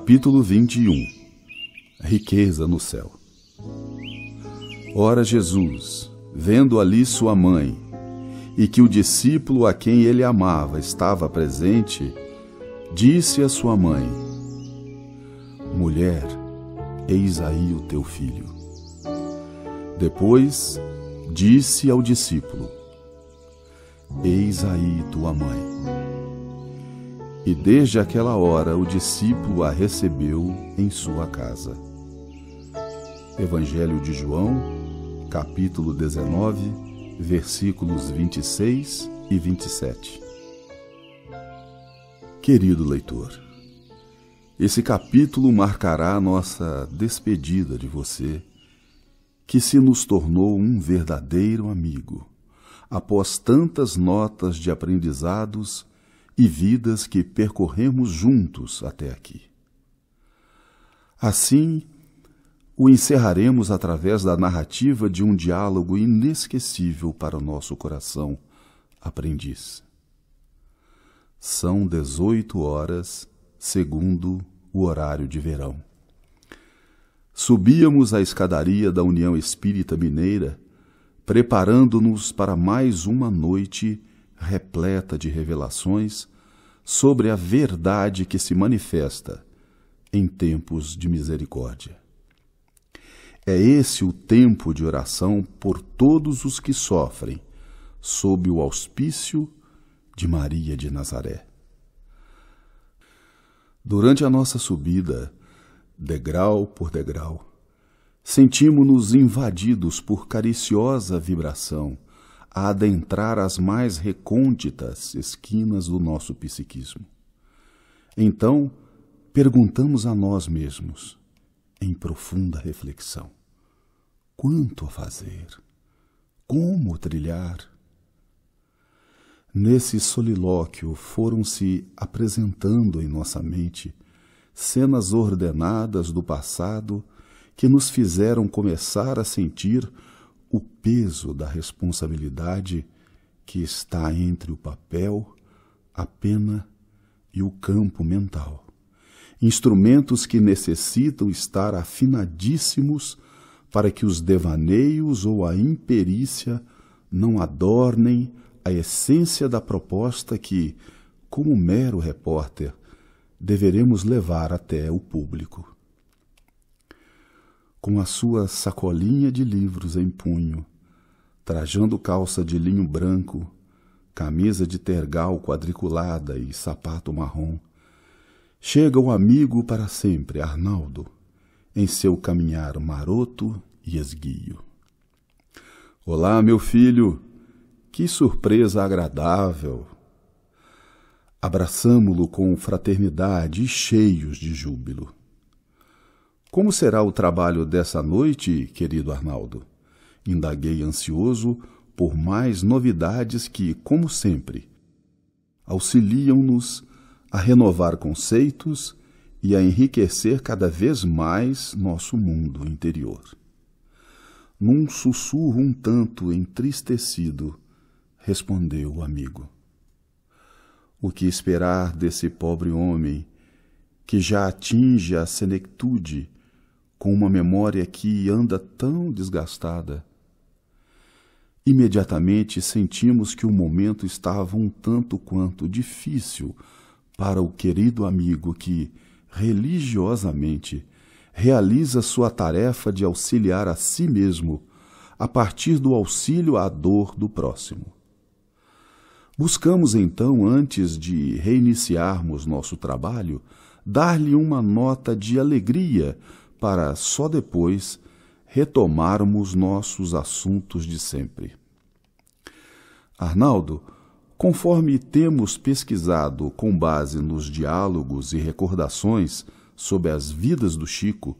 Capítulo 21 Riqueza no céu. Ora Jesus, vendo ali sua mãe, e que o discípulo a quem ele amava estava presente, disse a sua mãe: Mulher, eis aí o teu filho. Depois disse ao discípulo: Eis aí tua mãe. E desde aquela hora o discípulo a recebeu em sua casa. Evangelho de João, capítulo 19, versículos 26 e 27. Querido leitor, esse capítulo marcará a nossa despedida de você, que se nos tornou um verdadeiro amigo, após tantas notas de aprendizados e vidas que percorremos juntos até aqui. Assim, o encerraremos através da narrativa de um diálogo inesquecível para o nosso coração aprendiz. São 18 horas, segundo o horário de verão. Subíamos a escadaria da União Espírita Mineira, preparando-nos para mais uma noite repleta de revelações sobre a verdade que se manifesta em tempos de misericórdia. É esse o tempo de oração por todos os que sofrem, sob o auspício de Maria de Nazaré. Durante a nossa subida, degrau por degrau, sentimos-nos invadidos por cariciosa vibração a adentrar as mais recônditas esquinas do nosso psiquismo. Então, perguntamos a nós mesmos, em profunda reflexão: quanto a fazer? Como trilhar? Nesse solilóquio foram-se apresentando em nossa mente cenas ordenadas do passado que nos fizeram começar a sentir o peso da responsabilidade que está entre o papel, a pena e o campo mental. Instrumentos que necessitam estar afinadíssimos para que os devaneios ou a imperícia não adornem a essência da proposta que, como mero repórter, deveremos levar até o público com a sua sacolinha de livros em punho, trajando calça de linho branco, camisa de tergal quadriculada e sapato marrom, chega o amigo para sempre, Arnaldo, em seu caminhar maroto e esguio. Olá, meu filho! Que surpresa agradável! Abraçamo-lo com fraternidade e cheios de júbilo. Como será o trabalho dessa noite, querido Arnaldo? Indaguei ansioso por mais novidades que, como sempre, auxiliam-nos a renovar conceitos e a enriquecer cada vez mais nosso mundo interior. Num sussurro um tanto entristecido, respondeu o amigo. O que esperar desse pobre homem que já atinge a senectude? com uma memória que anda tão desgastada. Imediatamente sentimos que o momento estava um tanto quanto difícil para o querido amigo que, religiosamente, realiza sua tarefa de auxiliar a si mesmo a partir do auxílio à dor do próximo. Buscamos então, antes de reiniciarmos nosso trabalho, dar-lhe uma nota de alegria para só depois retomarmos nossos assuntos de sempre. Arnaldo, conforme temos pesquisado com base nos diálogos e recordações sobre as vidas do Chico,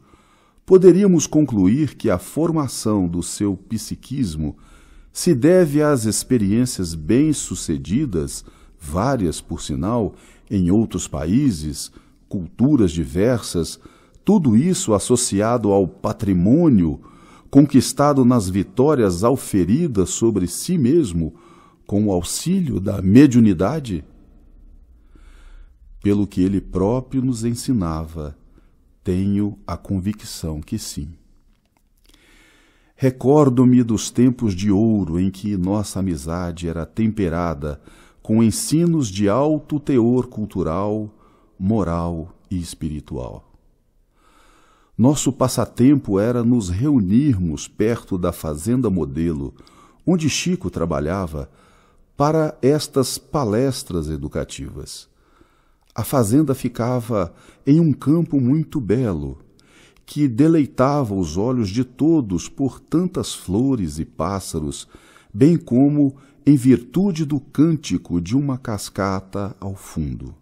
poderíamos concluir que a formação do seu psiquismo se deve às experiências bem-sucedidas, várias por sinal, em outros países, culturas diversas, tudo isso associado ao patrimônio conquistado nas vitórias auferidas sobre si mesmo com o auxílio da mediunidade? Pelo que ele próprio nos ensinava, tenho a convicção que sim. Recordo-me dos tempos de ouro em que nossa amizade era temperada com ensinos de alto teor cultural, moral e espiritual. Nosso passatempo era nos reunirmos perto da Fazenda Modelo, onde Chico trabalhava, para estas palestras educativas. A fazenda ficava em um campo muito belo, que deleitava os olhos de todos por tantas flores e pássaros, bem como em virtude do cântico de uma cascata ao fundo.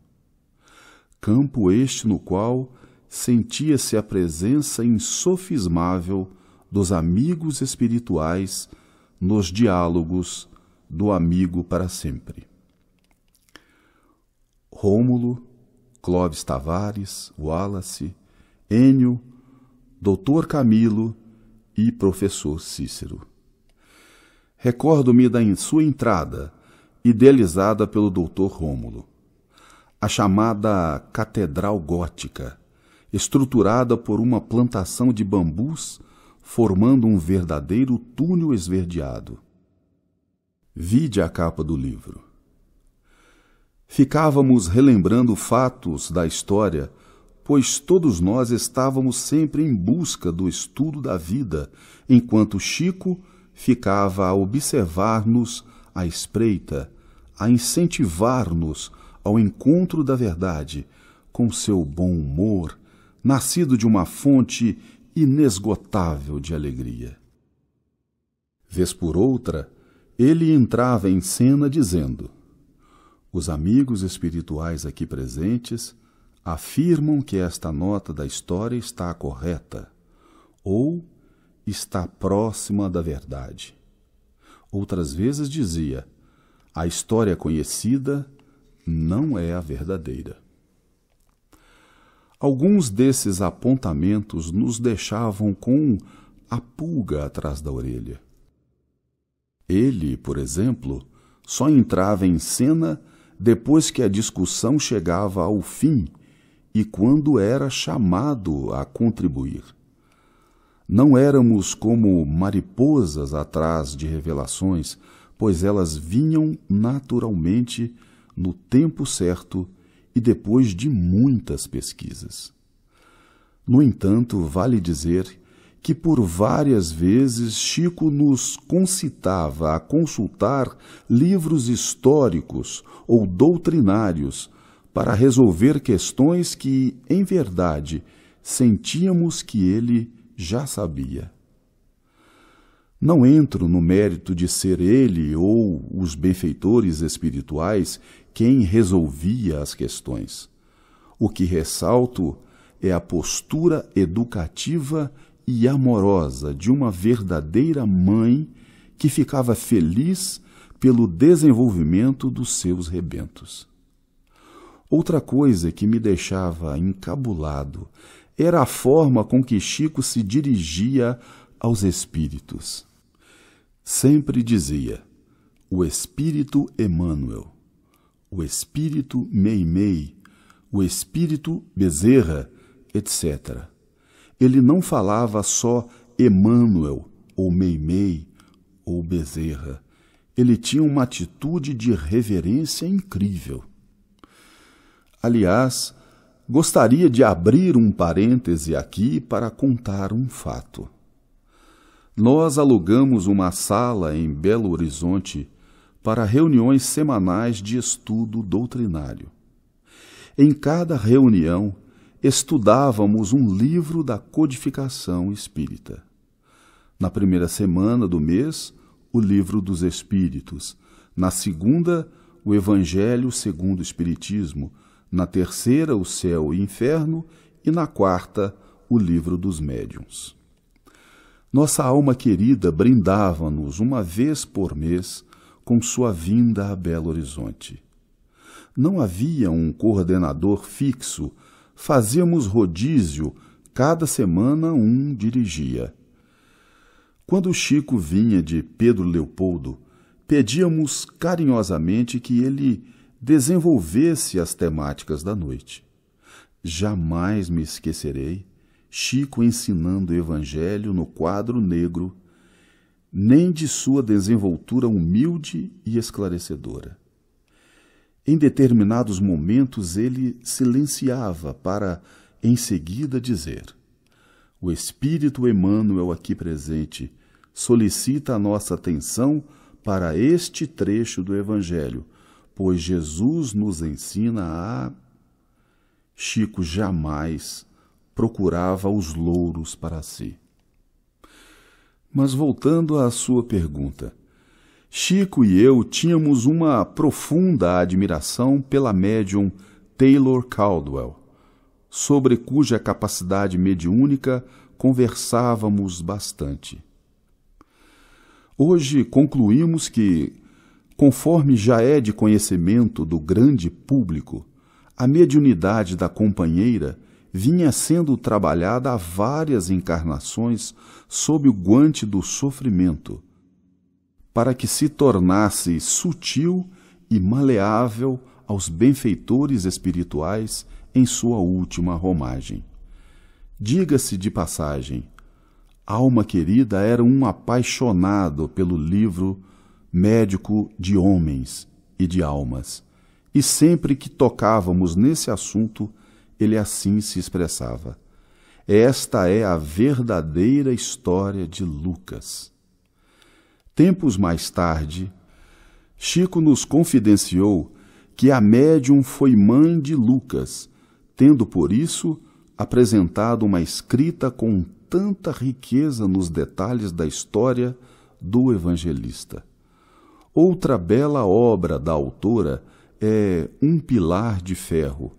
Campo este no qual sentia-se a presença insofismável dos amigos espirituais nos diálogos do amigo para sempre. Rômulo, Clóvis Tavares, Wallace, Enio, Doutor Camilo e Professor Cícero. Recordo-me da sua entrada, idealizada pelo Doutor Rômulo, a chamada Catedral Gótica, estruturada por uma plantação de bambus, formando um verdadeiro túnel esverdeado. Vide a capa do livro. Ficávamos relembrando fatos da história, pois todos nós estávamos sempre em busca do estudo da vida, enquanto Chico ficava a observar-nos, à espreita, a incentivar-nos ao encontro da verdade, com seu bom humor nascido de uma fonte inesgotável de alegria. Vez por outra, ele entrava em cena dizendo: Os amigos espirituais aqui presentes afirmam que esta nota da história está correta, ou está próxima da verdade. Outras vezes dizia: A história conhecida não é a verdadeira. Alguns desses apontamentos nos deixavam com a pulga atrás da orelha. Ele, por exemplo, só entrava em cena depois que a discussão chegava ao fim e quando era chamado a contribuir. Não éramos como mariposas atrás de revelações, pois elas vinham naturalmente no tempo certo e depois de muitas pesquisas. No entanto, vale dizer que por várias vezes Chico nos concitava a consultar livros históricos ou doutrinários para resolver questões que, em verdade, sentíamos que ele já sabia. Não entro no mérito de ser ele ou os benfeitores espirituais quem resolvia as questões. O que ressalto é a postura educativa e amorosa de uma verdadeira mãe que ficava feliz pelo desenvolvimento dos seus rebentos. Outra coisa que me deixava encabulado era a forma com que Chico se dirigia aos espíritos. Sempre dizia: O espírito Emmanuel o espírito Meimei, o espírito Bezerra, etc. Ele não falava só Emmanuel ou Meimei ou Bezerra. Ele tinha uma atitude de reverência incrível. Aliás, gostaria de abrir um parêntese aqui para contar um fato. Nós alugamos uma sala em Belo Horizonte para reuniões semanais de estudo doutrinário. Em cada reunião, estudávamos um livro da codificação espírita. Na primeira semana do mês, o Livro dos Espíritos. Na segunda, o Evangelho segundo o Espiritismo. Na terceira, o Céu e Inferno. E na quarta, o Livro dos Médiuns. Nossa alma querida brindava-nos, uma vez por mês, com sua vinda a Belo Horizonte. Não havia um coordenador fixo, fazíamos rodízio, cada semana um dirigia. Quando Chico vinha de Pedro Leopoldo, pedíamos carinhosamente que ele desenvolvesse as temáticas da noite. Jamais me esquecerei Chico ensinando o Evangelho no quadro negro nem de sua desenvoltura humilde e esclarecedora. Em determinados momentos ele silenciava para, em seguida, dizer: O Espírito Emmanuel aqui presente solicita a nossa atenção para este trecho do Evangelho, pois Jesus nos ensina a. Chico jamais procurava os louros para si. Mas voltando à sua pergunta, Chico e eu tínhamos uma profunda admiração pela médium Taylor Caldwell, sobre cuja capacidade mediúnica conversávamos bastante. Hoje concluímos que, conforme já é de conhecimento do grande público, a mediunidade da companheira vinha sendo trabalhada há várias encarnações sob o guante do sofrimento, para que se tornasse sutil e maleável aos benfeitores espirituais em sua última romagem. Diga-se de passagem, alma querida era um apaixonado pelo livro médico de homens e de almas, e sempre que tocávamos nesse assunto, ele assim se expressava. Esta é a verdadeira história de Lucas. Tempos mais tarde, Chico nos confidenciou que a médium foi mãe de Lucas, tendo por isso apresentado uma escrita com tanta riqueza nos detalhes da história do evangelista. Outra bela obra da autora é Um Pilar de Ferro,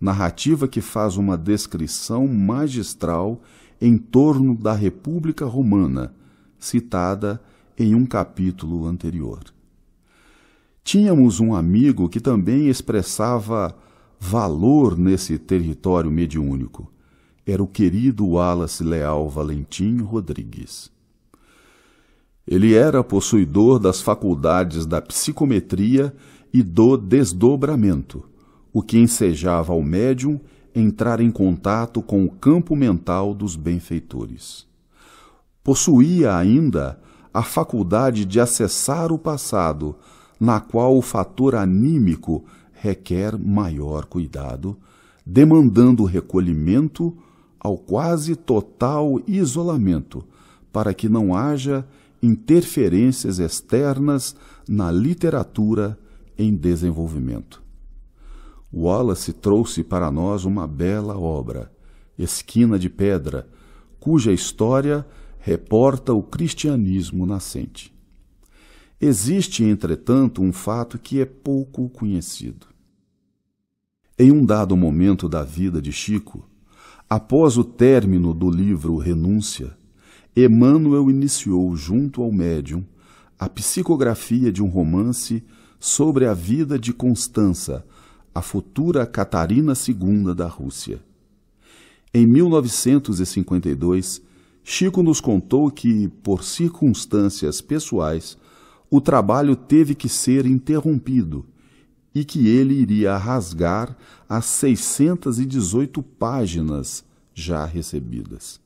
narrativa que faz uma descrição magistral em torno da República Romana, citada em um capítulo anterior. Tínhamos um amigo que também expressava valor nesse território mediúnico. Era o querido Wallace Leal Valentim Rodrigues. Ele era possuidor das faculdades da psicometria e do desdobramento o que ensejava ao médium entrar em contato com o campo mental dos benfeitores. Possuía ainda a faculdade de acessar o passado, na qual o fator anímico requer maior cuidado, demandando recolhimento ao quase total isolamento, para que não haja interferências externas na literatura em desenvolvimento. Wallace trouxe para nós uma bela obra, Esquina de Pedra, cuja história reporta o cristianismo nascente. Existe, entretanto, um fato que é pouco conhecido. Em um dado momento da vida de Chico, após o término do livro Renúncia, Emmanuel iniciou junto ao médium a psicografia de um romance sobre a vida de Constança, a futura Catarina II da Rússia. Em 1952, Chico nos contou que, por circunstâncias pessoais, o trabalho teve que ser interrompido e que ele iria rasgar as 618 páginas já recebidas.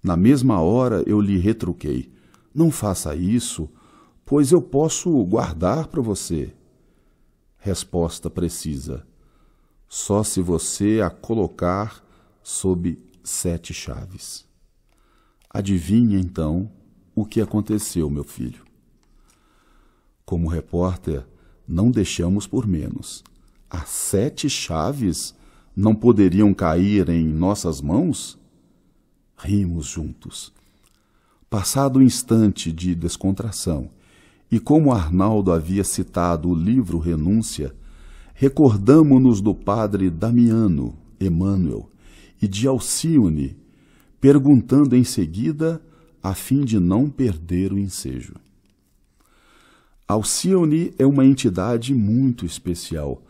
Na mesma hora eu lhe retruquei: Não faça isso, pois eu posso guardar para você resposta precisa. Só se você a colocar sob sete chaves. Adivinha então o que aconteceu, meu filho. Como repórter, não deixamos por menos. As sete chaves não poderiam cair em nossas mãos? Rimos juntos. Passado o um instante de descontração e como Arnaldo havia citado o livro Renúncia, recordamo-nos do padre Damiano, Emmanuel, e de Alcione, perguntando em seguida a fim de não perder o ensejo. Alcione é uma entidade muito especial.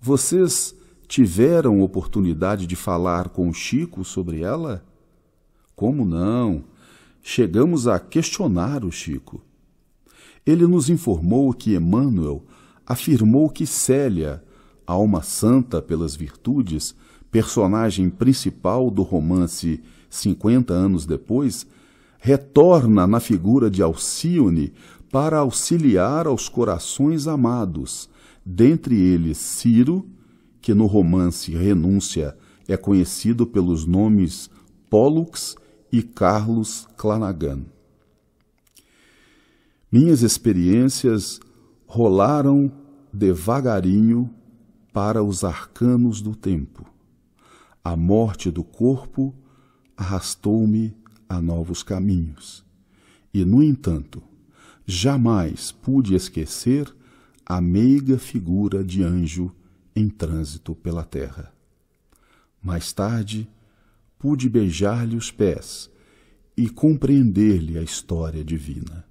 Vocês tiveram oportunidade de falar com Chico sobre ela? Como não? Chegamos a questionar o Chico ele nos informou que Emmanuel afirmou que Célia, alma santa pelas virtudes, personagem principal do romance 50 anos depois, retorna na figura de Alcione para auxiliar aos corações amados, dentre eles Ciro, que no romance Renúncia é conhecido pelos nomes Pollux e Carlos Clanagan. Minhas experiências rolaram devagarinho para os arcanos do tempo. A morte do corpo arrastou-me a novos caminhos. E, no entanto, jamais pude esquecer a meiga figura de anjo em trânsito pela terra. Mais tarde, pude beijar-lhe os pés e compreender-lhe a história divina.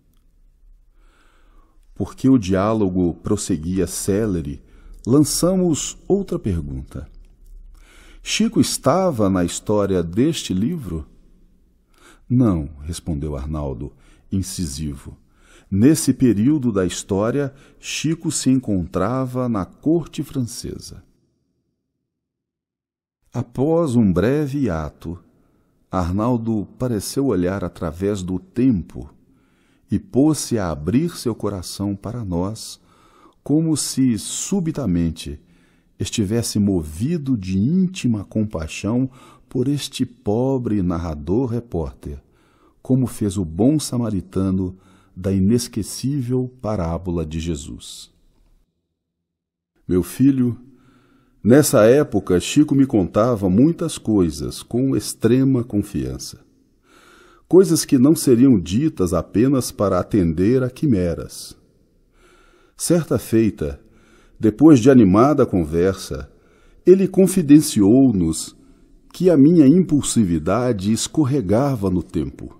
Porque o diálogo prosseguia célere, lançamos outra pergunta. Chico estava na história deste livro? Não, respondeu Arnaldo, incisivo. Nesse período da história, Chico se encontrava na corte francesa. Após um breve ato, Arnaldo pareceu olhar através do tempo e pôs-se a abrir seu coração para nós, como se subitamente estivesse movido de íntima compaixão por este pobre narrador repórter, como fez o bom samaritano da inesquecível parábola de Jesus. Meu filho, nessa época Chico me contava muitas coisas com extrema confiança coisas que não seriam ditas apenas para atender a quimeras. Certa feita, depois de animada conversa, ele confidenciou-nos que a minha impulsividade escorregava no tempo,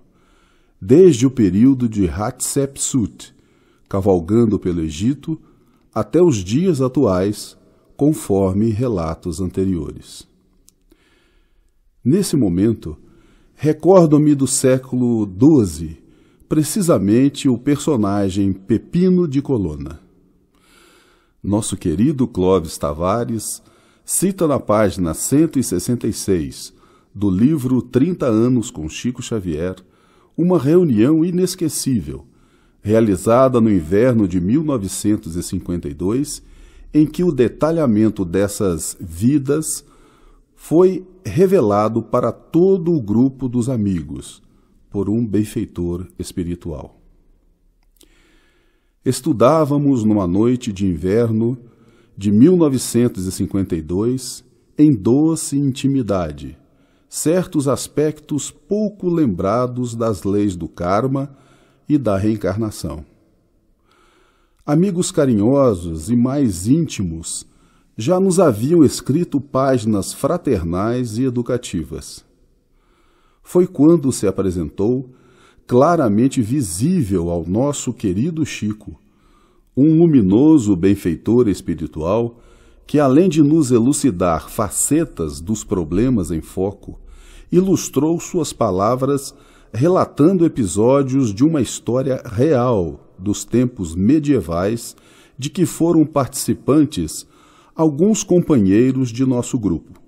desde o período de Hatshepsut, cavalgando pelo Egito, até os dias atuais, conforme relatos anteriores. Nesse momento, Recordo-me do século XII, precisamente o personagem Pepino de Colona. Nosso querido Clóvis Tavares cita na página 166 do livro 30 anos com Chico Xavier uma reunião inesquecível, realizada no inverno de 1952, em que o detalhamento dessas vidas foi revelado para todo o grupo dos amigos por um benfeitor espiritual. Estudávamos numa noite de inverno de 1952, em doce intimidade, certos aspectos pouco lembrados das leis do karma e da reencarnação. Amigos carinhosos e mais íntimos já nos haviam escrito páginas fraternais e educativas. Foi quando se apresentou, claramente visível ao nosso querido Chico, um luminoso benfeitor espiritual que, além de nos elucidar facetas dos problemas em foco, ilustrou suas palavras relatando episódios de uma história real dos tempos medievais de que foram participantes alguns companheiros de nosso grupo.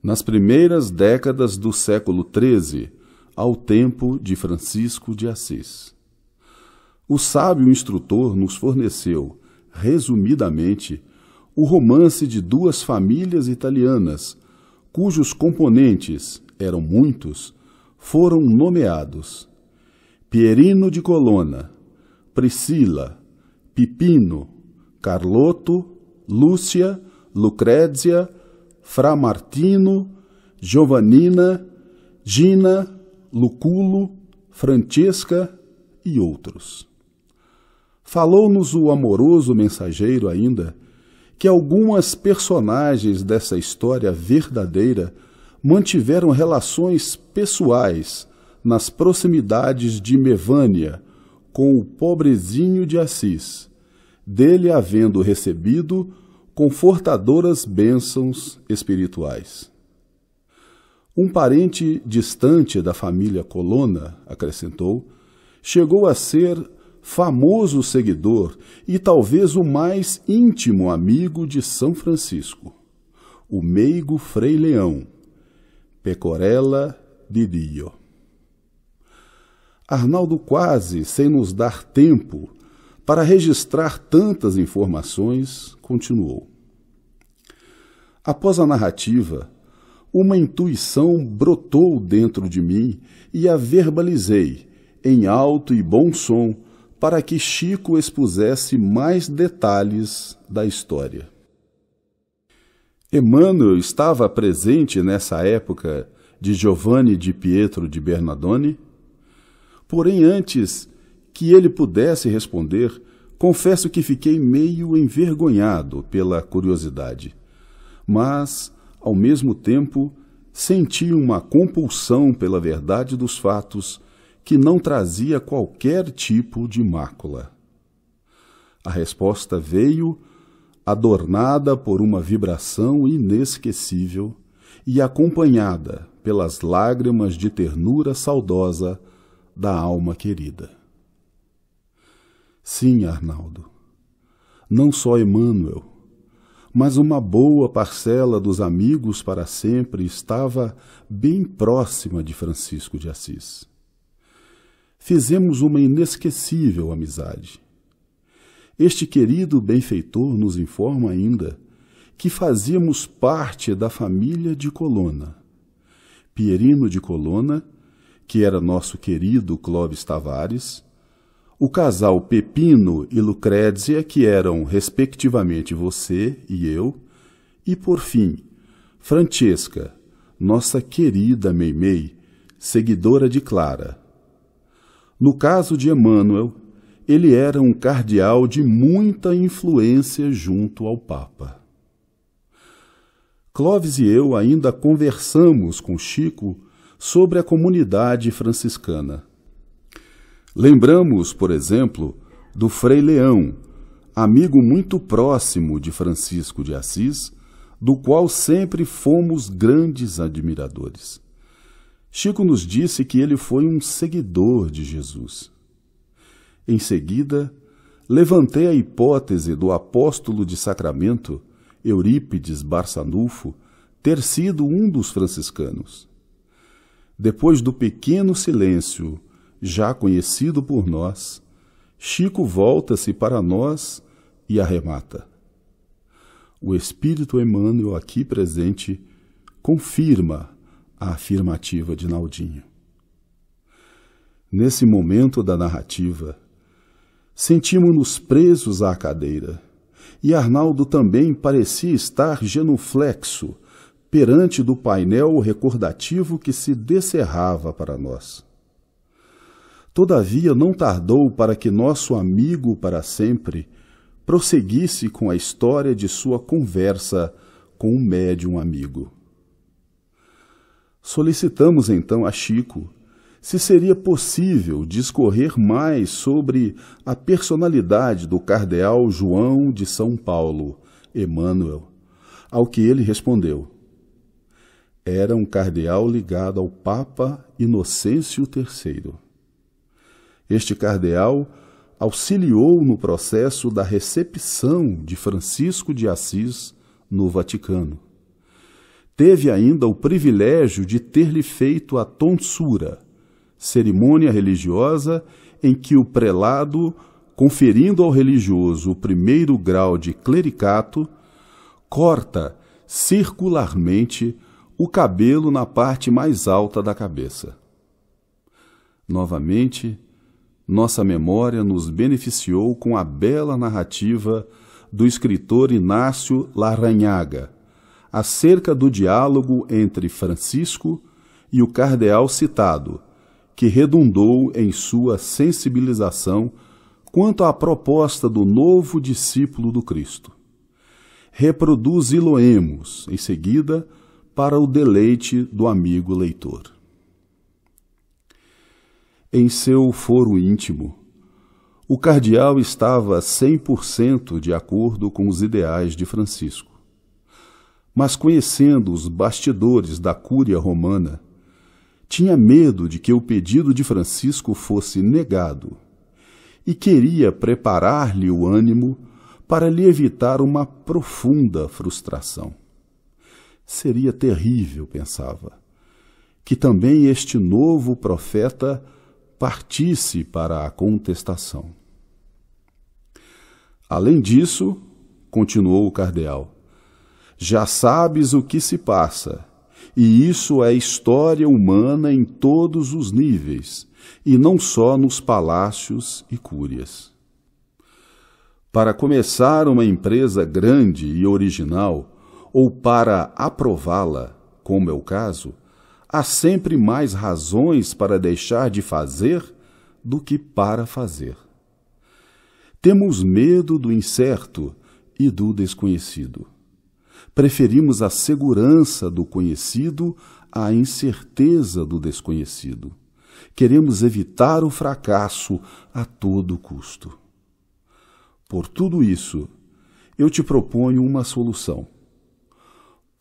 Nas primeiras décadas do século XIII, ao tempo de Francisco de Assis. O sábio instrutor nos forneceu, resumidamente, o romance de duas famílias italianas, cujos componentes eram muitos, foram nomeados Pierino de Colonna, Priscila, Pipino, Carloto Lúcia, Lucrezia, Fra Martino, Giovannina, Gina, Luculo, Francesca e outros. Falou-nos o amoroso mensageiro ainda que algumas personagens dessa história verdadeira mantiveram relações pessoais nas proximidades de Mevânia com o pobrezinho de Assis dele havendo recebido confortadoras bênçãos espirituais. Um parente distante da família Colonna, acrescentou, chegou a ser famoso seguidor e talvez o mais íntimo amigo de São Francisco, o meigo Frei Leão, Pecorella di Dio. Arnaldo quase, sem nos dar tempo, para registrar tantas informações, continuou. Após a narrativa, uma intuição brotou dentro de mim e a verbalizei, em alto e bom som, para que Chico expusesse mais detalhes da história. Emmanuel estava presente nessa época de Giovanni di Pietro de Bernadone? porém antes que ele pudesse responder, confesso que fiquei meio envergonhado pela curiosidade. Mas, ao mesmo tempo, senti uma compulsão pela verdade dos fatos que não trazia qualquer tipo de mácula. A resposta veio, adornada por uma vibração inesquecível e acompanhada pelas lágrimas de ternura saudosa da alma querida. Sim, Arnaldo. Não só Emmanuel, mas uma boa parcela dos amigos para sempre estava bem próxima de Francisco de Assis. Fizemos uma inesquecível amizade. Este querido benfeitor nos informa ainda que fazíamos parte da família de Colona. Pierino de Colona, que era nosso querido Clóvis Tavares, o casal Pepino e Lucrézia, que eram, respectivamente, você e eu, e, por fim, Francesca, nossa querida Meimei, seguidora de Clara. No caso de Emmanuel, ele era um cardeal de muita influência junto ao Papa. Clóvis e eu ainda conversamos com Chico sobre a comunidade franciscana. Lembramos, por exemplo, do Frei Leão, amigo muito próximo de Francisco de Assis, do qual sempre fomos grandes admiradores. Chico nos disse que ele foi um seguidor de Jesus. Em seguida, levantei a hipótese do apóstolo de Sacramento, Eurípides Barçanufo, ter sido um dos franciscanos. Depois do pequeno silêncio já conhecido por nós, Chico volta-se para nós e arremata. O Espírito Emmanuel aqui presente confirma a afirmativa de Naldinho. Nesse momento da narrativa, sentimos-nos presos à cadeira, e Arnaldo também parecia estar genuflexo perante do painel recordativo que se descerrava para nós. Todavia não tardou para que nosso amigo para sempre prosseguisse com a história de sua conversa com um médium amigo. Solicitamos então a Chico se seria possível discorrer mais sobre a personalidade do cardeal João de São Paulo, Emmanuel, ao que ele respondeu. Era um cardeal ligado ao Papa Inocêncio III. Este cardeal auxiliou no processo da recepção de Francisco de Assis no Vaticano. Teve ainda o privilégio de ter-lhe feito a tonsura, cerimônia religiosa em que o prelado, conferindo ao religioso o primeiro grau de clericato, corta circularmente o cabelo na parte mais alta da cabeça. Novamente, nossa memória nos beneficiou com a bela narrativa do escritor Inácio Larranhaga acerca do diálogo entre Francisco e o cardeal citado, que redundou em sua sensibilização quanto à proposta do novo discípulo do Cristo. Reproduzi-lo-emos, em seguida, para o deleite do amigo leitor em seu foro íntimo. O cardeal estava 100% de acordo com os ideais de Francisco. Mas conhecendo os bastidores da Cúria Romana, tinha medo de que o pedido de Francisco fosse negado e queria preparar-lhe o ânimo para lhe evitar uma profunda frustração. Seria terrível, pensava, que também este novo profeta partisse para a contestação. Além disso, continuou o cardeal, já sabes o que se passa, e isso é história humana em todos os níveis, e não só nos palácios e cúrias. Para começar uma empresa grande e original, ou para aprová-la, como é o caso, há sempre mais razões para deixar de fazer do que para fazer. Temos medo do incerto e do desconhecido. Preferimos a segurança do conhecido à incerteza do desconhecido. Queremos evitar o fracasso a todo custo. Por tudo isso, eu te proponho uma solução.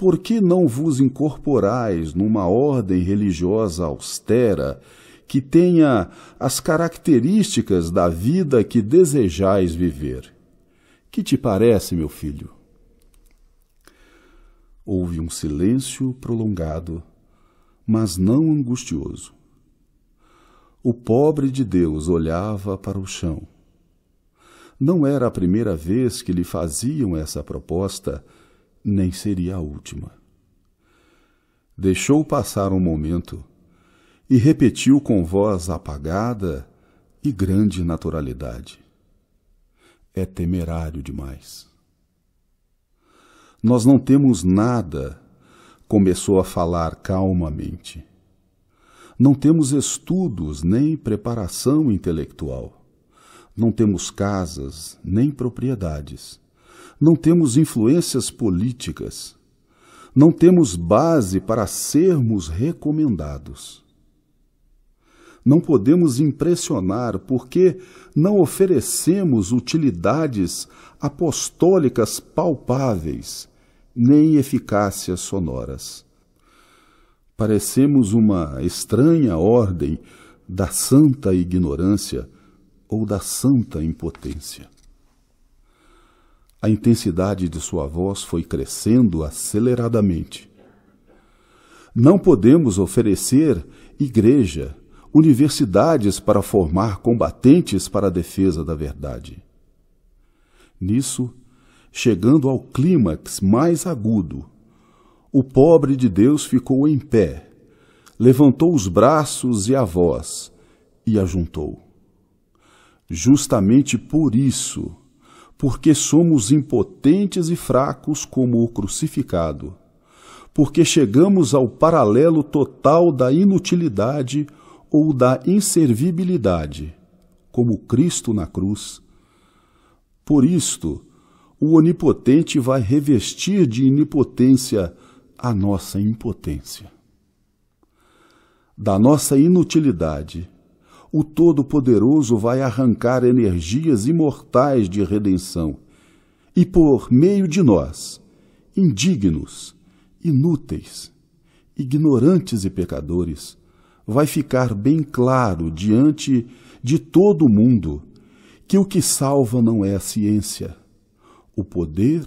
Por que não vos incorporais numa ordem religiosa austera, que tenha as características da vida que desejais viver? Que te parece, meu filho? Houve um silêncio prolongado, mas não angustioso. O pobre de Deus olhava para o chão. Não era a primeira vez que lhe faziam essa proposta nem seria a última. Deixou passar um momento e repetiu com voz apagada e grande naturalidade: É temerário demais. Nós não temos nada, começou a falar calmamente. Não temos estudos nem preparação intelectual. Não temos casas nem propriedades não temos influências políticas. Não temos base para sermos recomendados. Não podemos impressionar porque não oferecemos utilidades apostólicas palpáveis, nem eficácias sonoras. Parecemos uma estranha ordem da santa ignorância ou da santa impotência. A intensidade de sua voz foi crescendo aceleradamente. Não podemos oferecer igreja, universidades para formar combatentes para a defesa da verdade. Nisso, chegando ao clímax mais agudo, o pobre de Deus ficou em pé, levantou os braços e a voz e ajuntou. Justamente por isso, porque somos impotentes e fracos como o crucificado, porque chegamos ao paralelo total da inutilidade ou da inservibilidade, como Cristo na cruz. Por isto, o Onipotente vai revestir de inipotência a nossa impotência. Da nossa inutilidade o Todo-Poderoso vai arrancar energias imortais de redenção e, por meio de nós, indignos, inúteis, ignorantes e pecadores, vai ficar bem claro diante de todo o mundo que o que salva não é a ciência, o poder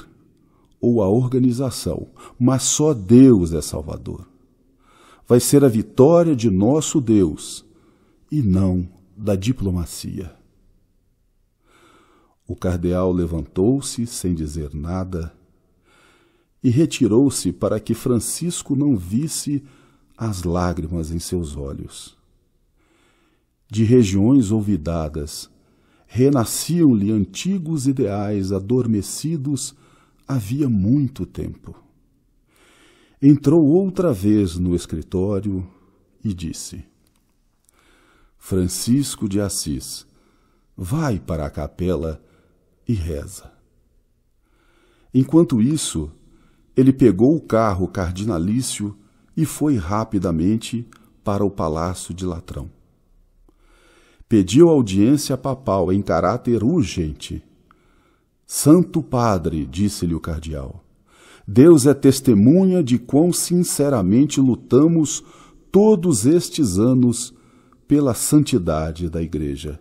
ou a organização, mas só Deus é Salvador. Vai ser a vitória de nosso Deus e não da diplomacia. O cardeal levantou-se sem dizer nada e retirou-se para que Francisco não visse as lágrimas em seus olhos. De regiões olvidadas, renasciam-lhe antigos ideais adormecidos havia muito tempo. Entrou outra vez no escritório e disse: Francisco de Assis, vai para a capela e reza. Enquanto isso, ele pegou o carro cardinalício e foi rapidamente para o Palácio de Latrão. Pediu audiência papal em caráter urgente. Santo Padre, disse-lhe o cardeal, Deus é testemunha de quão sinceramente lutamos todos estes anos pela santidade da Igreja.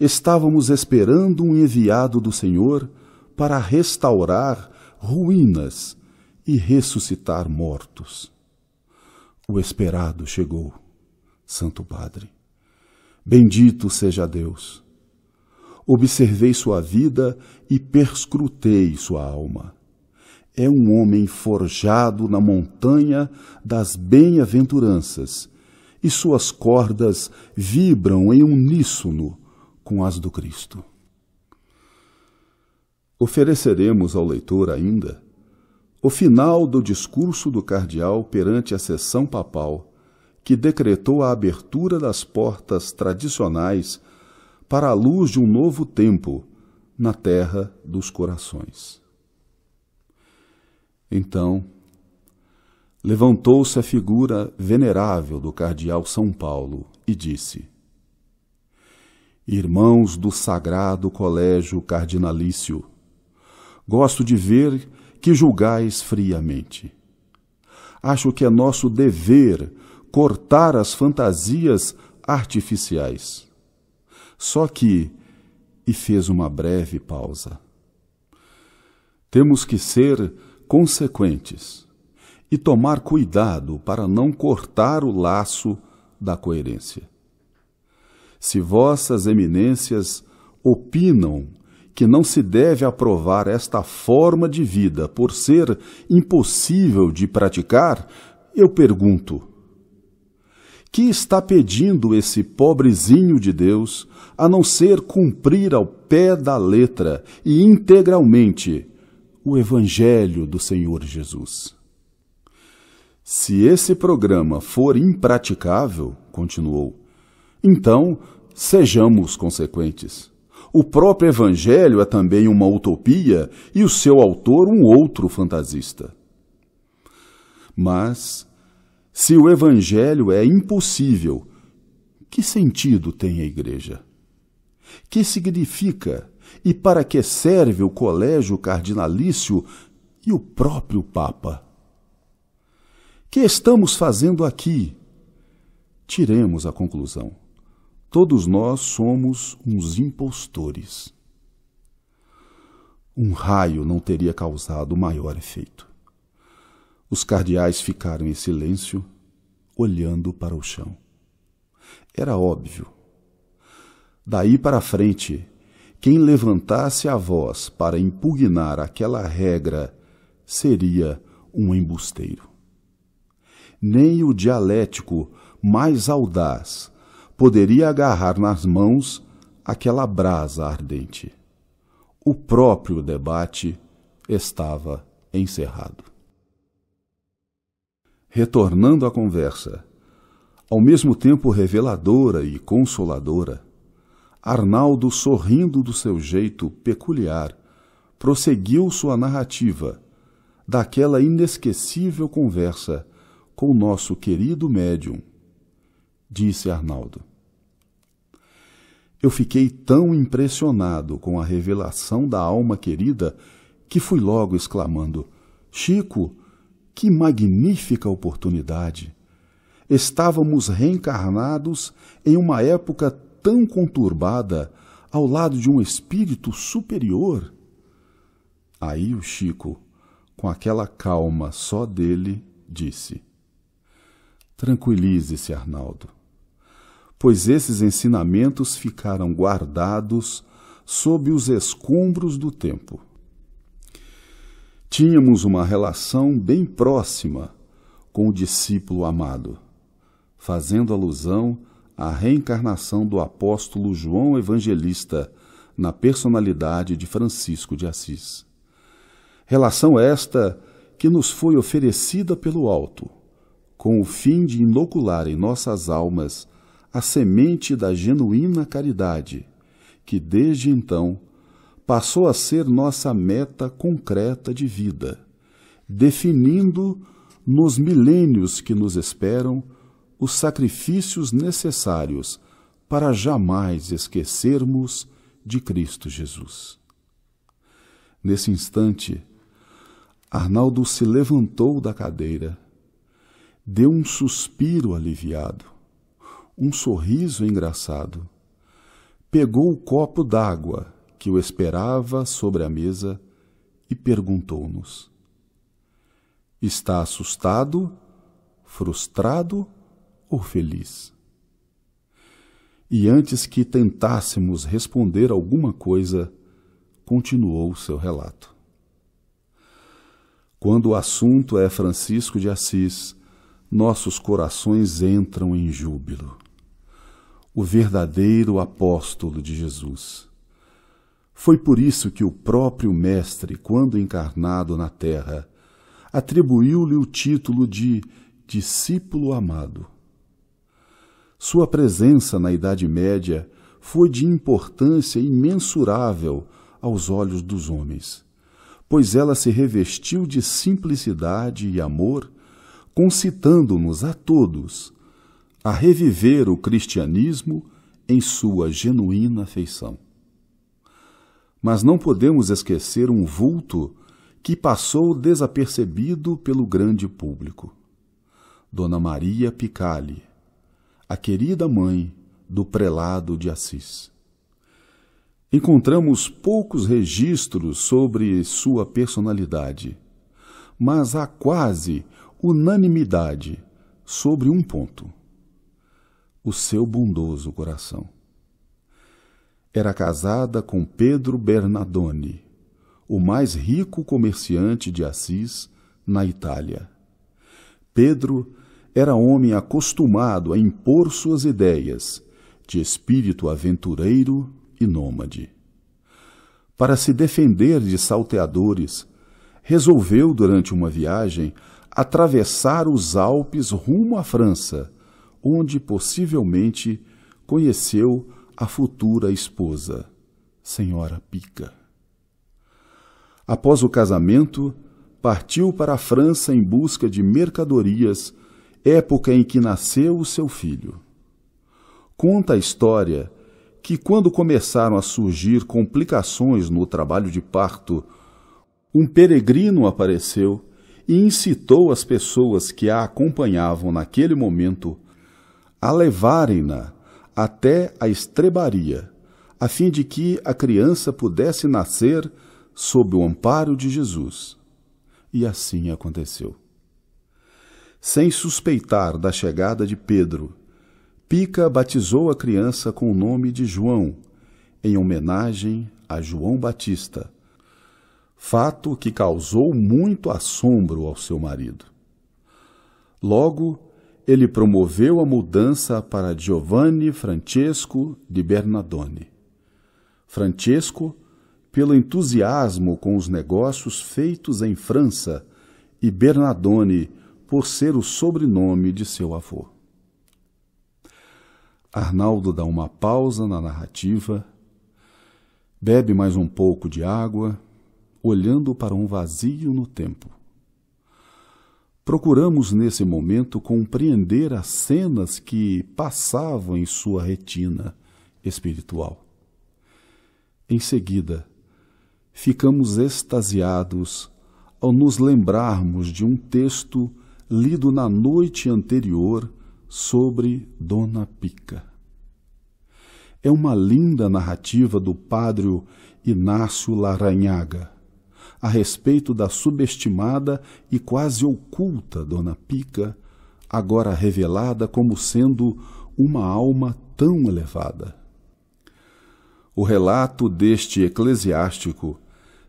Estávamos esperando um enviado do Senhor para restaurar ruínas e ressuscitar mortos. O esperado chegou, Santo Padre. Bendito seja Deus. Observei sua vida e perscrutei sua alma. É um homem forjado na montanha das bem-aventuranças e suas cordas vibram em uníssono com as do Cristo. Ofereceremos ao leitor ainda o final do discurso do cardeal perante a sessão papal, que decretou a abertura das portas tradicionais para a luz de um novo tempo na terra dos corações. Então, levantou-se a figura venerável do cardeal São Paulo e disse: Irmãos do Sagrado Colégio Cardinalício, gosto de ver que julgais friamente. Acho que é nosso dever cortar as fantasias artificiais. Só que, e fez uma breve pausa, temos que ser consequentes e tomar cuidado para não cortar o laço da coerência. Se vossas eminências opinam que não se deve aprovar esta forma de vida por ser impossível de praticar, eu pergunto: que está pedindo esse pobrezinho de Deus a não ser cumprir ao pé da letra e integralmente o Evangelho do Senhor Jesus? Se esse programa for impraticável, continuou, então sejamos consequentes. O próprio Evangelho é também uma utopia e o seu autor um outro fantasista. Mas, se o Evangelho é impossível, que sentido tem a Igreja? Que significa e para que serve o colégio cardinalício e o próprio Papa? que estamos fazendo aqui? Tiremos a conclusão. Todos nós somos uns impostores. Um raio não teria causado maior efeito. Os cardeais ficaram em silêncio, olhando para o chão. Era óbvio. Daí para frente, quem levantasse a voz para impugnar aquela regra seria um embusteiro nem o dialético mais audaz poderia agarrar nas mãos aquela brasa ardente. O próprio debate estava encerrado. Retornando à conversa, ao mesmo tempo reveladora e consoladora, Arnaldo, sorrindo do seu jeito peculiar, prosseguiu sua narrativa daquela inesquecível conversa com o nosso querido médium, disse Arnaldo. Eu fiquei tão impressionado com a revelação da alma querida que fui logo exclamando: Chico, que magnífica oportunidade! Estávamos reencarnados em uma época tão conturbada ao lado de um espírito superior. Aí o Chico, com aquela calma só dele, disse: Tranquilize-se, Arnaldo, pois esses ensinamentos ficaram guardados sob os escombros do tempo. Tínhamos uma relação bem próxima com o discípulo amado, fazendo alusão à reencarnação do apóstolo João Evangelista na personalidade de Francisco de Assis. Relação esta que nos foi oferecida pelo alto com o fim de inocular em nossas almas a semente da genuína caridade, que desde então passou a ser nossa meta concreta de vida, definindo nos milênios que nos esperam os sacrifícios necessários para jamais esquecermos de Cristo Jesus. Nesse instante, Arnaldo se levantou da cadeira deu um suspiro aliviado, um sorriso engraçado. Pegou o copo d'água que o esperava sobre a mesa e perguntou-nos: Está assustado, frustrado ou feliz? E antes que tentássemos responder alguma coisa, continuou seu relato. Quando o assunto é Francisco de Assis, nossos corações entram em júbilo. O verdadeiro apóstolo de Jesus. Foi por isso que o próprio Mestre, quando encarnado na terra, atribuiu-lhe o título de discípulo amado. Sua presença na Idade Média foi de importância imensurável aos olhos dos homens, pois ela se revestiu de simplicidade e amor concitando-nos a todos a reviver o cristianismo em sua genuína feição. Mas não podemos esquecer um vulto que passou desapercebido pelo grande público. Dona Maria Picali, a querida mãe do prelado de Assis. Encontramos poucos registros sobre sua personalidade, mas há quase unanimidade sobre um ponto: o seu bondoso coração. Era casada com Pedro Bernardoni, o mais rico comerciante de Assis na Itália. Pedro era homem acostumado a impor suas ideias, de espírito aventureiro e nômade. Para se defender de salteadores, resolveu, durante uma viagem, atravessar os Alpes rumo à França, onde possivelmente conheceu a futura esposa, Senhora Pica. Após o casamento, partiu para a França em busca de mercadorias, época em que nasceu o seu filho. Conta a história que, quando começaram a surgir complicações no trabalho de parto, um peregrino apareceu e incitou as pessoas que a acompanhavam naquele momento a levarem-na até a estrebaria, a fim de que a criança pudesse nascer sob o amparo de Jesus. E assim aconteceu. Sem suspeitar da chegada de Pedro, Pica batizou a criança com o nome de João, em homenagem a João Batista, fato que causou muito assombro ao seu marido. Logo, ele promoveu a mudança para Giovanni Francesco di Bernadone. Francesco, pelo entusiasmo com os negócios feitos em França, e Bernadone, por ser o sobrenome de seu avô. Arnaldo dá uma pausa na narrativa, bebe mais um pouco de água olhando para um vazio no tempo. Procuramos nesse momento compreender as cenas que passavam em sua retina espiritual. Em seguida, ficamos extasiados ao nos lembrarmos de um texto lido na noite anterior sobre Dona Pica. É uma linda narrativa do padre Inácio Laranhaga, a respeito da subestimada e quase oculta Dona Pica, agora revelada como sendo uma alma tão elevada. O relato deste eclesiástico,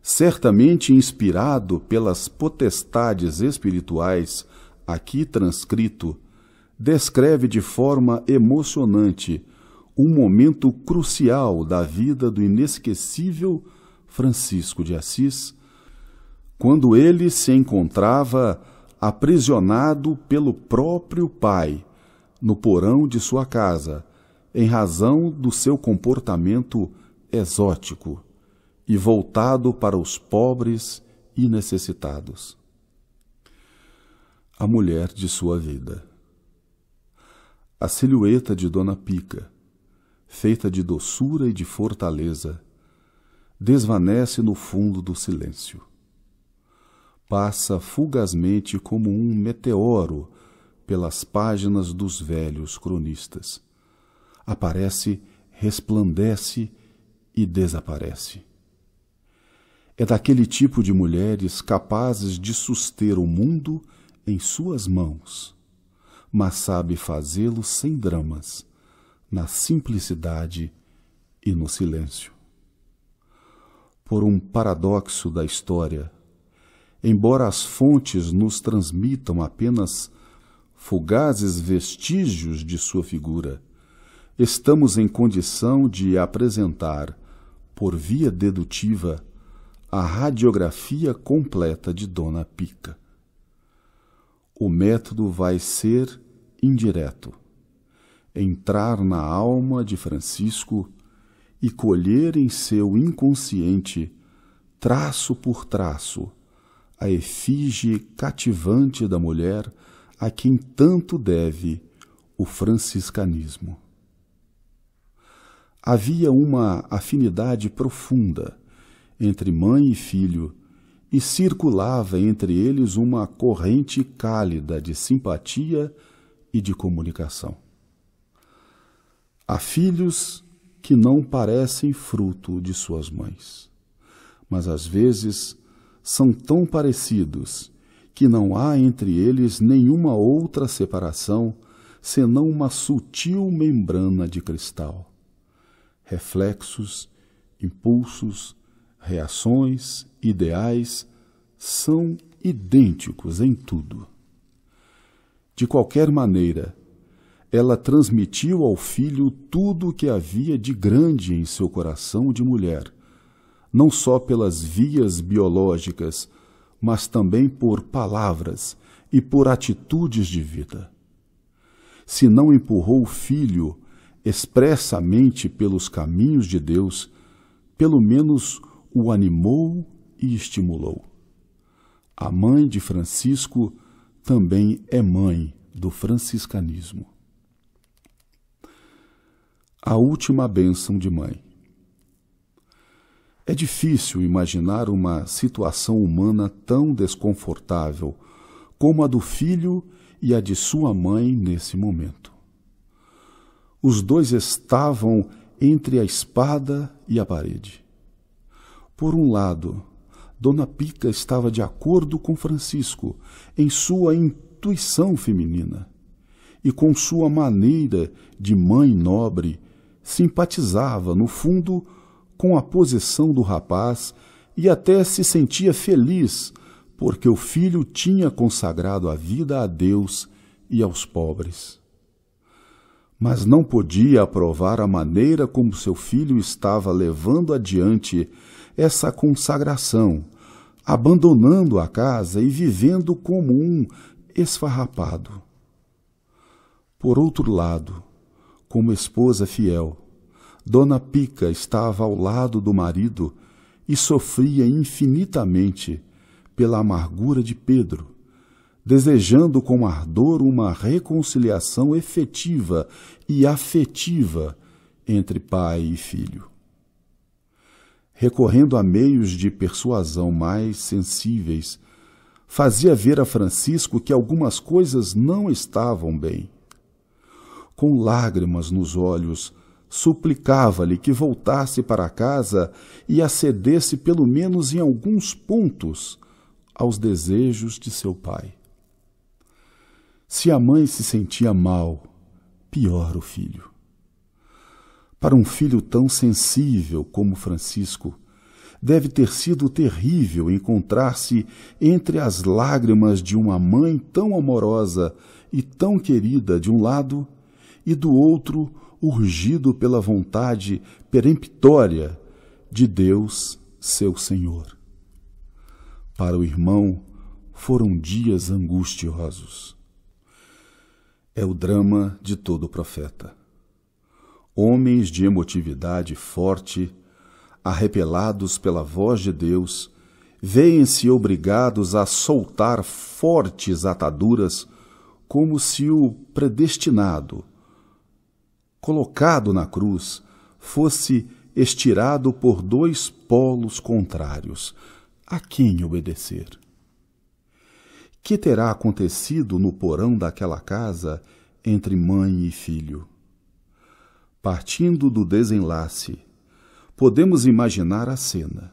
certamente inspirado pelas potestades espirituais aqui transcrito, descreve de forma emocionante um momento crucial da vida do inesquecível Francisco de Assis quando ele se encontrava aprisionado pelo próprio pai no porão de sua casa, em razão do seu comportamento exótico e voltado para os pobres e necessitados. A mulher de sua vida. A silhueta de Dona Pica, feita de doçura e de fortaleza, desvanece no fundo do silêncio passa fugazmente como um meteoro pelas páginas dos velhos cronistas. Aparece, resplandece e desaparece. É daquele tipo de mulheres capazes de suster o mundo em suas mãos, mas sabe fazê-lo sem dramas, na simplicidade e no silêncio. Por um paradoxo da história, Embora as fontes nos transmitam apenas fugazes vestígios de sua figura, estamos em condição de apresentar, por via dedutiva, a radiografia completa de Dona Pica. O método vai ser indireto. Entrar na alma de Francisco e colher em seu inconsciente, traço por traço, a efígie cativante da mulher a quem tanto deve o franciscanismo. Havia uma afinidade profunda entre mãe e filho e circulava entre eles uma corrente cálida de simpatia e de comunicação. Há filhos que não parecem fruto de suas mães, mas às vezes são tão parecidos que não há entre eles nenhuma outra separação senão uma sutil membrana de cristal. Reflexos, impulsos, reações, ideais são idênticos em tudo. De qualquer maneira, ela transmitiu ao filho tudo o que havia de grande em seu coração de mulher, não só pelas vias biológicas, mas também por palavras e por atitudes de vida. Se não empurrou o filho expressamente pelos caminhos de Deus, pelo menos o animou e estimulou. A mãe de Francisco também é mãe do franciscanismo. A última bênção de mãe. É difícil imaginar uma situação humana tão desconfortável como a do filho e a de sua mãe nesse momento. Os dois estavam entre a espada e a parede. Por um lado, Dona Pica estava de acordo com Francisco em sua intuição feminina e com sua maneira de mãe nobre simpatizava, no fundo, com a posição do rapaz e até se sentia feliz, porque o filho tinha consagrado a vida a Deus e aos pobres. Mas não podia aprovar a maneira como seu filho estava levando adiante essa consagração, abandonando a casa e vivendo como um esfarrapado. Por outro lado, como esposa fiel, Dona Pica estava ao lado do marido e sofria infinitamente pela amargura de Pedro, desejando com ardor uma reconciliação efetiva e afetiva entre pai e filho. Recorrendo a meios de persuasão mais sensíveis, fazia ver a Francisco que algumas coisas não estavam bem. Com lágrimas nos olhos, suplicava-lhe que voltasse para casa e acedesse, pelo menos em alguns pontos, aos desejos de seu pai. Se a mãe se sentia mal, pior o filho. Para um filho tão sensível como Francisco, deve ter sido terrível encontrar-se entre as lágrimas de uma mãe tão amorosa e tão querida de um lado, e do outro urgido pela vontade peremptória de Deus, seu Senhor. Para o irmão, foram dias angustiosos. É o drama de todo profeta. Homens de emotividade forte, arrepelados pela voz de Deus, veem-se obrigados a soltar fortes ataduras como se o predestinado colocado na cruz, fosse estirado por dois polos contrários, a quem obedecer? Que terá acontecido no porão daquela casa entre mãe e filho? Partindo do desenlace, podemos imaginar a cena.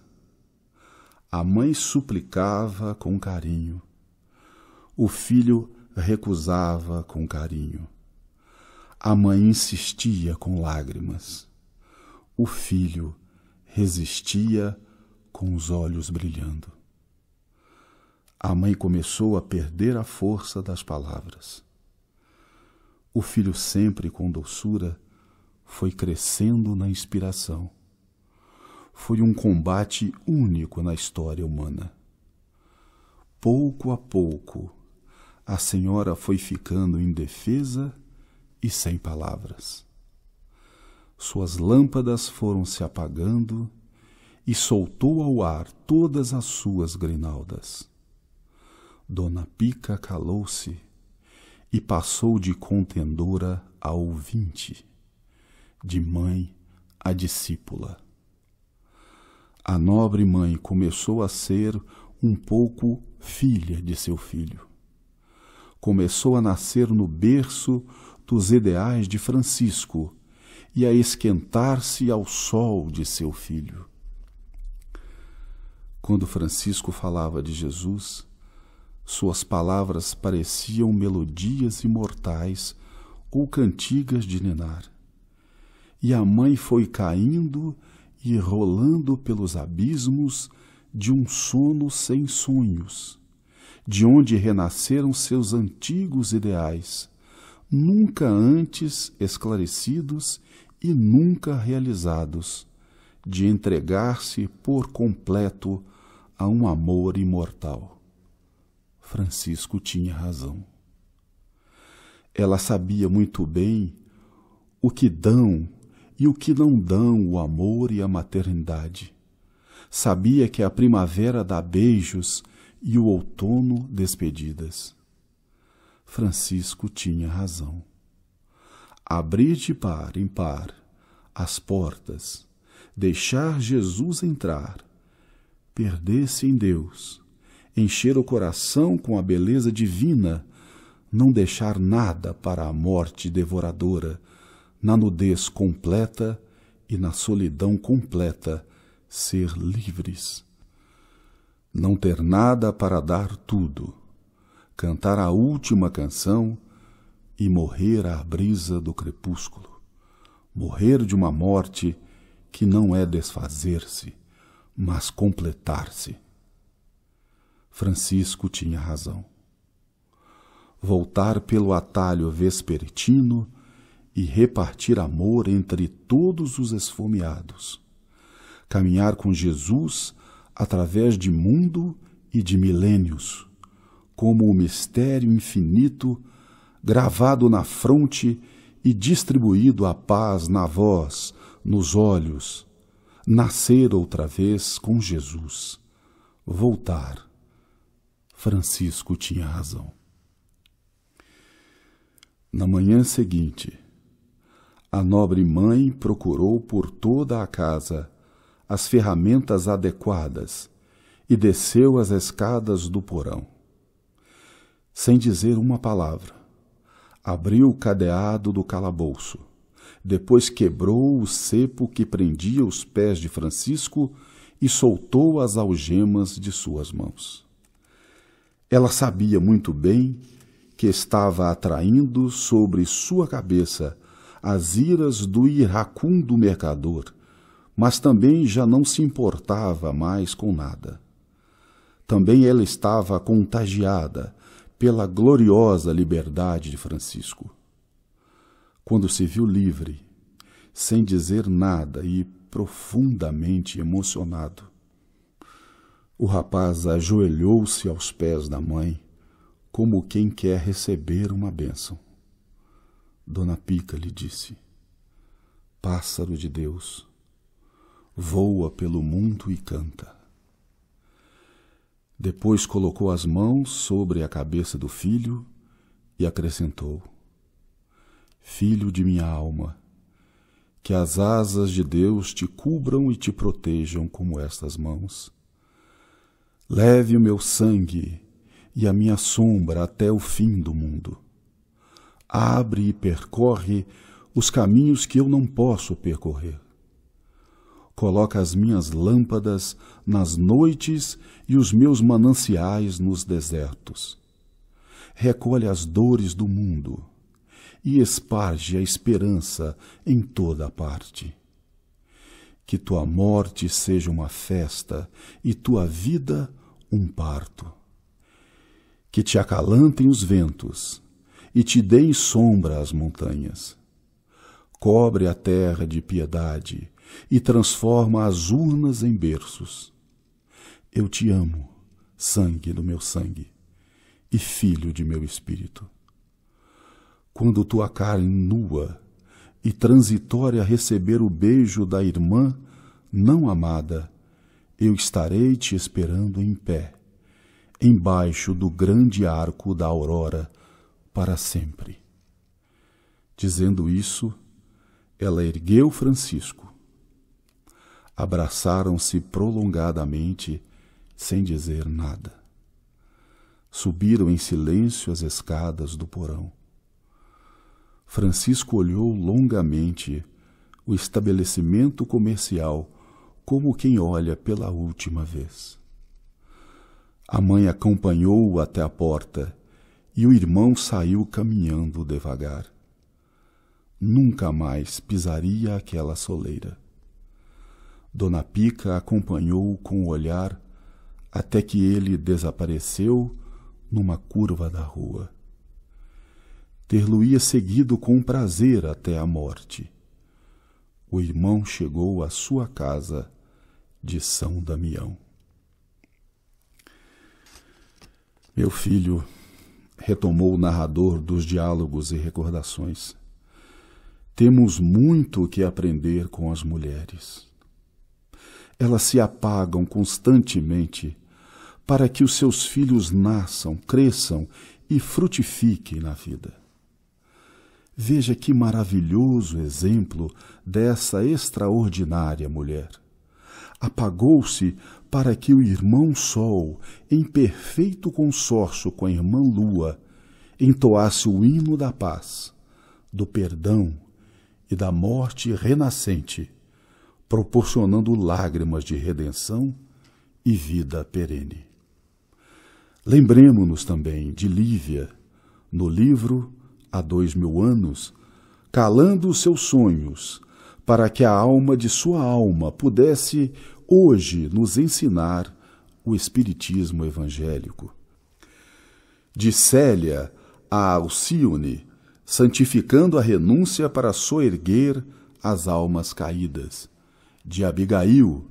A mãe suplicava com carinho, o filho recusava com carinho. A mãe insistia com lágrimas. O filho resistia com os olhos brilhando. A mãe começou a perder a força das palavras. O filho, sempre com doçura, foi crescendo na inspiração. Foi um combate único na história humana. Pouco a pouco, a senhora foi ficando indefesa e sem palavras. Suas lâmpadas foram se apagando e soltou ao ar todas as suas grinaldas. Dona Pica calou-se e passou de contendora a ouvinte, de mãe a discípula. A nobre mãe começou a ser um pouco filha de seu filho. Começou a nascer no berço dos ideais de Francisco e a esquentar-se ao sol de seu filho. Quando Francisco falava de Jesus, suas palavras pareciam melodias imortais ou cantigas de Nenar. E a mãe foi caindo e rolando pelos abismos de um sono sem sonhos, de onde renasceram seus antigos ideais, nunca antes esclarecidos e nunca realizados, de entregar-se por completo a um amor imortal. Francisco tinha razão. Ela sabia muito bem o que dão e o que não dão o amor e a maternidade. Sabia que a primavera dá beijos e o outono despedidas Francisco tinha razão. Abrir de par em par as portas, deixar Jesus entrar, perder-se em Deus, encher o coração com a beleza divina, não deixar nada para a morte devoradora, na nudez completa e na solidão completa, ser livres. Não ter nada para dar tudo cantar a última canção e morrer à brisa do crepúsculo. Morrer de uma morte que não é desfazer-se, mas completar-se. Francisco tinha razão. Voltar pelo atalho vespertino e repartir amor entre todos os esfomeados. Caminhar com Jesus através de mundo e de milênios como o mistério infinito gravado na fronte e distribuído a paz na voz, nos olhos, nascer outra vez com Jesus, voltar. Francisco tinha razão. Na manhã seguinte, a nobre mãe procurou por toda a casa as ferramentas adequadas e desceu as escadas do porão sem dizer uma palavra. Abriu o cadeado do calabouço. Depois quebrou o cepo que prendia os pés de Francisco e soltou as algemas de suas mãos. Ela sabia muito bem que estava atraindo sobre sua cabeça as iras do irracundo mercador, mas também já não se importava mais com nada. Também ela estava contagiada pela gloriosa liberdade de Francisco. Quando se viu livre, sem dizer nada e profundamente emocionado, o rapaz ajoelhou-se aos pés da mãe, como quem quer receber uma bênção. Dona Pica lhe disse: Pássaro de Deus, voa pelo mundo e canta. Depois colocou as mãos sobre a cabeça do filho e acrescentou: Filho de minha alma, que as asas de Deus te cubram e te protejam como estas mãos. Leve o meu sangue e a minha sombra até o fim do mundo. Abre e percorre os caminhos que eu não posso percorrer. Coloca as minhas lâmpadas nas noites e os meus mananciais nos desertos. Recolhe as dores do mundo e esparge a esperança em toda a parte. Que tua morte seja uma festa e tua vida um parto. Que te acalantem os ventos e te deem sombra às montanhas. Cobre a terra de piedade e transforma as urnas em berços. Eu te amo, sangue do meu sangue e filho de meu espírito. Quando tua carne nua e transitória receber o beijo da irmã não amada, eu estarei te esperando em pé, embaixo do grande arco da aurora, para sempre. Dizendo isso, ela ergueu Francisco abraçaram-se prolongadamente, sem dizer nada. Subiram em silêncio as escadas do porão. Francisco olhou longamente o estabelecimento comercial como quem olha pela última vez. A mãe acompanhou-o até a porta e o irmão saiu caminhando devagar. Nunca mais pisaria aquela soleira. Dona Pica acompanhou-o com o olhar até que ele desapareceu numa curva da rua. Ter-lo-ia seguido com prazer até a morte. O irmão chegou à sua casa de São Damião. Meu filho, retomou o narrador dos diálogos e recordações, temos muito que aprender com as mulheres elas se apagam constantemente para que os seus filhos nasçam, cresçam e frutifiquem na vida. Veja que maravilhoso exemplo dessa extraordinária mulher. Apagou-se para que o irmão Sol, em perfeito consórcio com a irmã Lua, entoasse o hino da paz, do perdão e da morte renascente proporcionando lágrimas de redenção e vida perene. Lembremos-nos também de Lívia, no livro Há Dois Mil Anos, calando os seus sonhos, para que a alma de sua alma pudesse hoje nos ensinar o Espiritismo evangélico. De Célia a Alcione, santificando a renúncia para soerguer as almas caídas de Abigail,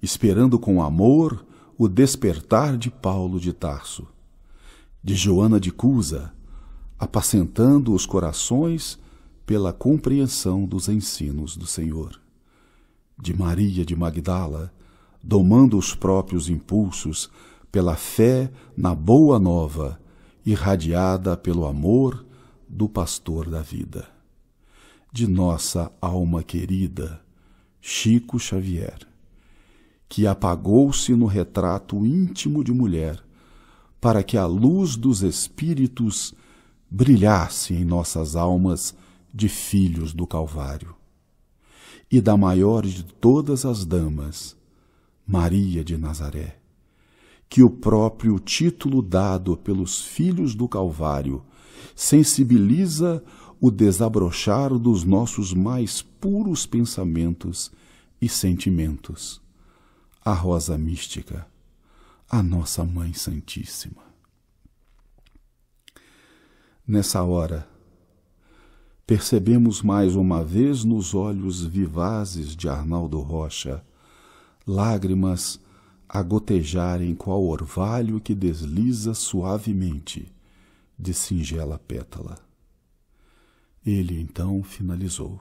esperando com amor o despertar de Paulo de Tarso, de Joana de Cusa, apacentando os corações pela compreensão dos ensinos do Senhor, de Maria de Magdala, domando os próprios impulsos pela fé na boa nova, irradiada pelo amor do pastor da vida, de nossa alma querida Chico Xavier, que apagou-se no retrato íntimo de mulher, para que a luz dos espíritos brilhasse em nossas almas de filhos do Calvário. E da maior de todas as damas, Maria de Nazaré, que o próprio título dado pelos filhos do Calvário sensibiliza o desabrochar dos nossos mais puros pensamentos e sentimentos. A Rosa Mística, a Nossa Mãe Santíssima. Nessa hora, percebemos mais uma vez nos olhos vivazes de Arnaldo Rocha lágrimas a gotejarem qual orvalho que desliza suavemente de singela pétala. Ele então finalizou.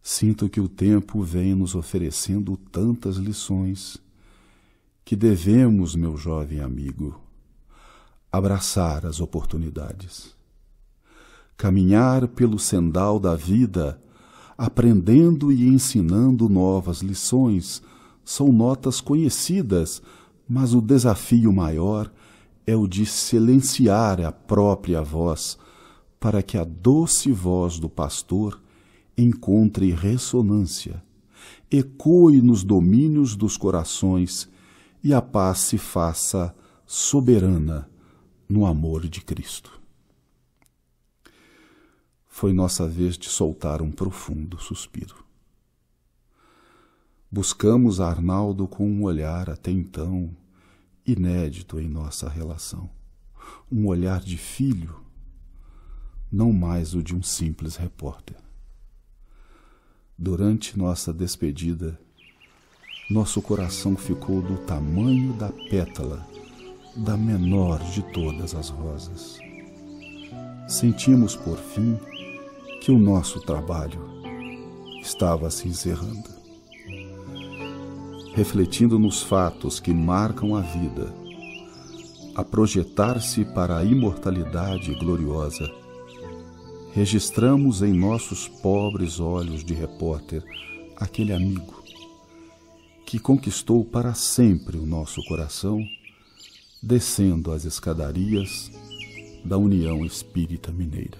Sinto que o tempo vem nos oferecendo tantas lições que devemos, meu jovem amigo, abraçar as oportunidades. Caminhar pelo sendal da vida, aprendendo e ensinando novas lições, são notas conhecidas, mas o desafio maior é o de silenciar a própria voz para que a doce voz do pastor encontre ressonância, ecoe nos domínios dos corações e a paz se faça soberana no amor de Cristo. Foi nossa vez de soltar um profundo suspiro. Buscamos Arnaldo com um olhar até então inédito em nossa relação, um olhar de filho não mais o de um simples repórter. Durante nossa despedida, nosso coração ficou do tamanho da pétala da menor de todas as rosas. Sentimos, por fim, que o nosso trabalho estava se encerrando. Refletindo nos fatos que marcam a vida, a projetar-se para a imortalidade gloriosa registramos em nossos pobres olhos de repórter aquele amigo que conquistou para sempre o nosso coração descendo as escadarias da União Espírita Mineira.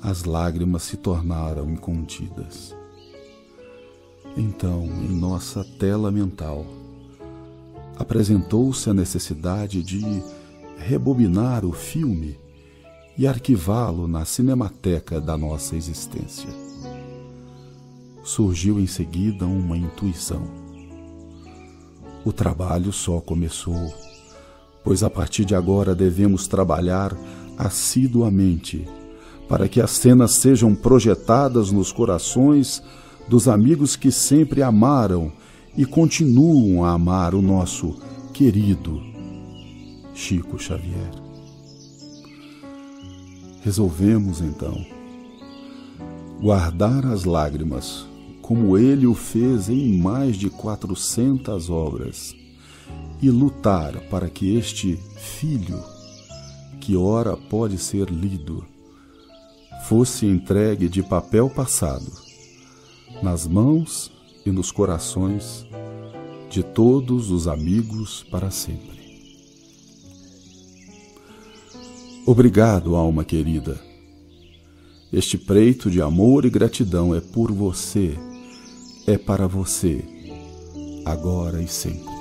As lágrimas se tornaram incontidas. Então, em nossa tela mental, apresentou-se a necessidade de rebobinar o filme e arquivá-lo na cinemateca da nossa existência. Surgiu em seguida uma intuição. O trabalho só começou, pois a partir de agora devemos trabalhar assiduamente para que as cenas sejam projetadas nos corações dos amigos que sempre amaram e continuam a amar o nosso querido Chico Xavier. Resolvemos, então, guardar as lágrimas, como ele o fez em mais de 400 obras, e lutar para que este filho, que ora pode ser lido, fosse entregue de papel passado, nas mãos e nos corações de todos os amigos para sempre. Obrigado, alma querida. Este preito de amor e gratidão é por você, é para você, agora e sempre.